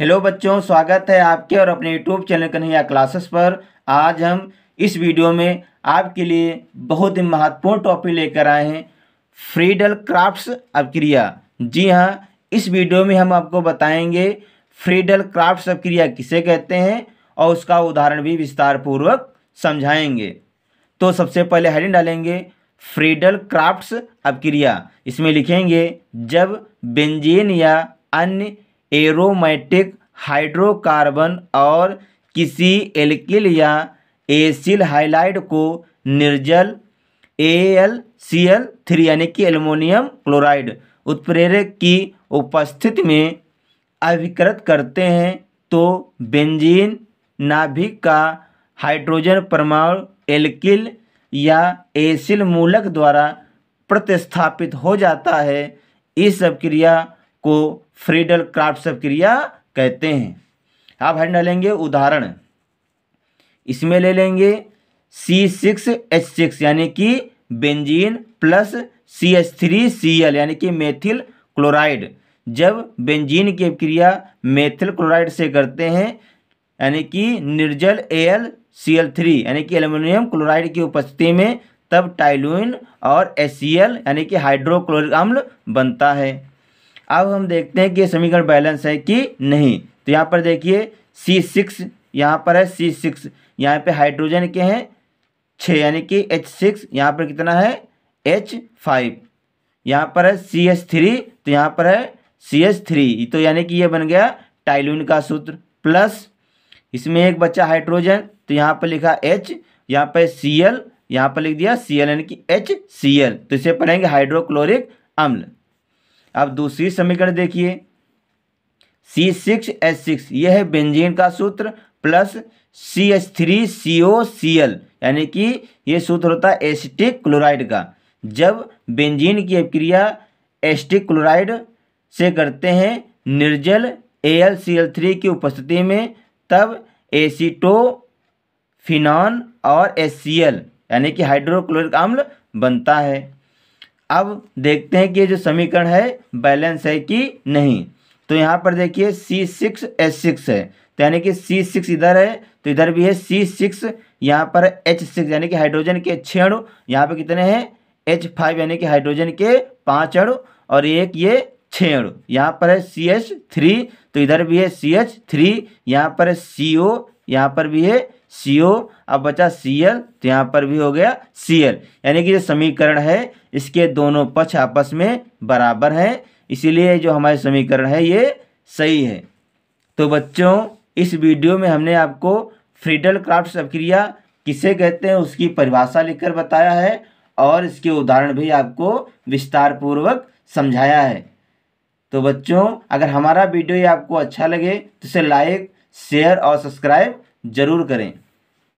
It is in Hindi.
हेलो बच्चों स्वागत है आपके और अपने यूट्यूब चैनल कन्हैया क्लासेस पर आज हम इस वीडियो में आपके लिए बहुत ही महत्वपूर्ण टॉपिक लेकर आए हैं फ्रीडल क्राफ्ट्स अभिक्रिया जी हाँ इस वीडियो में हम आपको बताएंगे फ्रीडल क्राफ्ट्स अभिक्रिया किसे कहते हैं और उसका उदाहरण भी विस्तार पूर्वक समझाएंगे तो सबसे पहले हेडिंग डालेंगे फ्रीडल क्राफ्ट्स अभिक्रिया इसमें लिखेंगे जब बेंजीन या अन्य एरोमेटिक हाइड्रोकार्बन और किसी एल्किल या एसिल हाइलाइड को निर्जल एल सी एल थ्री यानी कि एल्युमिनियम क्लोराइड उत्प्रेरक की उपस्थिति में अभिकृत करते हैं तो बेंजीन नाभिक का हाइड्रोजन परमाणु एल्किल या एसिल मूलक द्वारा प्रतिस्थापित हो जाता है इस अभिक्रिया क्रिया को फ्रीडल क्राफ्ट क्रिया कहते हैं आप हर लेंगे उदाहरण इसमें ले लेंगे सी सिक्स एच सिक्स यानी कि benzene plus C H three C L यानी कि मेथिल क्लोराइड जब बेंजीन की क्रिया मेथिल क्लोराइड से करते हैं यानी कि निर्जल A L C L three यानी कि एल्यूमिनियम क्लोराइड की उपस्थिति में तब टाइलुइन और एच सी एल यानी कि हाइड्रोक्लोरिक अम्ल बनता है अब हम देखते हैं कि ये समीकरण बैलेंस है कि नहीं तो यहाँ पर देखिए सी सिक्स यहाँ पर है सी सिक्स यहाँ पर हाइड्रोजन के हैं छः यानी कि एच सिक्स यहाँ पर कितना है एच फाइव यहाँ पर है सी एच थ्री तो यहाँ पर है सी एच थ्री तो यानी कि ये बन गया टाइलून का सूत्र प्लस इसमें एक बच्चा हाइड्रोजन तो यहाँ पर लिखा एच यहाँ पर सी एल यहाँ पर लिख दिया सी एल यानी कि एच सी एल तो इसे पढ़ेंगे हाइड्रोक्लोरिक अम्ल अब दूसरी समीकरण देखिए सी सिक्स एच सिक्स यह है बेंजीन का सूत्र plus C H three C O C L यानी कि यह सूत्र होता है एसिटिक क्लोराइड का जब बेंजीन की अभिक्रिया एसिटिक क्लोराइड से करते हैं निर्जल A L C L three की उपस्थिति में तब फिनॉन और एस सी एल यानी कि हाइड्रोक्लोरिक अम्ल बनता है अब देखते हैं कि ये जो समीकरण है बैलेंस है कि नहीं तो यहाँ पर देखिए सी सिक्स एच सिक्स है तो यानी कि सी सिक्स इधर है तो इधर भी है सी सिक्स यहाँ पर एच सिक्स यानी कि हाइड्रोजन के छः अणु यहाँ पर कितने हैं एच फाइव यानी कि हाइड्रोजन के पाँच अणु और एक ये छः अणु यहाँ पर है सी एच थ्री तो इधर भी है सी एच थ्री यहाँ पर है सी ओ यहाँ पर भी है सी ओ अब बचा सी एल तो यहाँ पर भी हो गया सी एल यानी कि जो समीकरण है इसके दोनों पक्ष आपस में बराबर हैं इसीलिए जो हमारे समीकरण है ये सही है तो बच्चों इस वीडियो में हमने आपको फ्रीडल क्राफ्ट प्रक्रिया किसे कहते हैं उसकी परिभाषा लिखकर बताया है और इसके उदाहरण भी आपको विस्तारपूर्वक समझाया है तो बच्चों अगर हमारा वीडियो ये आपको अच्छा लगे तो इसे लाइक शेयर और सब्सक्राइब जरूर करें